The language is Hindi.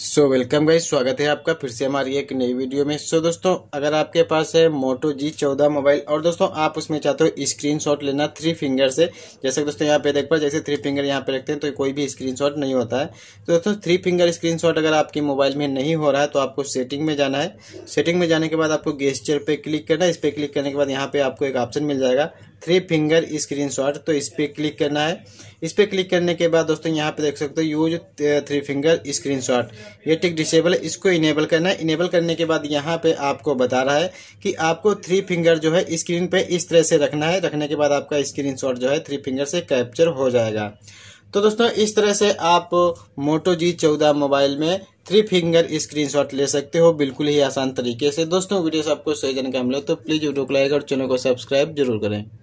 सो वेलकम गाइज स्वागत है आपका फिर से हमारी एक नई वीडियो में सो so, दोस्तों अगर आपके पास है मोटो जी चौदह मोबाइल और दोस्तों आप उसमें चाहते हो स्क्रीनशॉट लेना थ्री फिंगर से जैसे दोस्तों यहाँ पे देख पा जैसे थ्री फिंगर यहाँ पे रखते हैं तो कोई भी स्क्रीनशॉट नहीं होता है तो दोस्तों थ्री फिंगर शॉट अगर आपके मोबाइल में नहीं हो रहा है तो आपको सेटिंग में जाना है सेटिंग में जाने के बाद आपको गेस्टर पर क्लिक करना है इस पर क्लिक करने के बाद यहाँ पे आपको एक ऑप्शन मिल जाएगा थ्री फिंगर स्क्रीन शॉट तो इस पर क्लिक करना है इस पर क्लिक करने के बाद दोस्तों यहाँ पे देख सकते हो use three finger screenshot ये टिक डिसेबल है इसको इनेबल करना है इनेबल करने के बाद यहाँ पे आपको बता रहा है कि आपको थ्री फिंगर जो है स्क्रीन पे इस तरह से रखना है रखने के बाद आपका शॉट जो है थ्री फिंगर से कैप्चर हो जाएगा तो दोस्तों इस तरह से आप मोटो जी चौदह मोबाइल में थ्री फिंगर स्क्रीनशॉट ले सकते हो बिल्कुल ही आसान तरीके से दोस्तों वीडियो आपको सही जानकारी मिले तो प्लीज़ वीडियो को लाइक और चैनल को सब्सक्राइब जरूर करें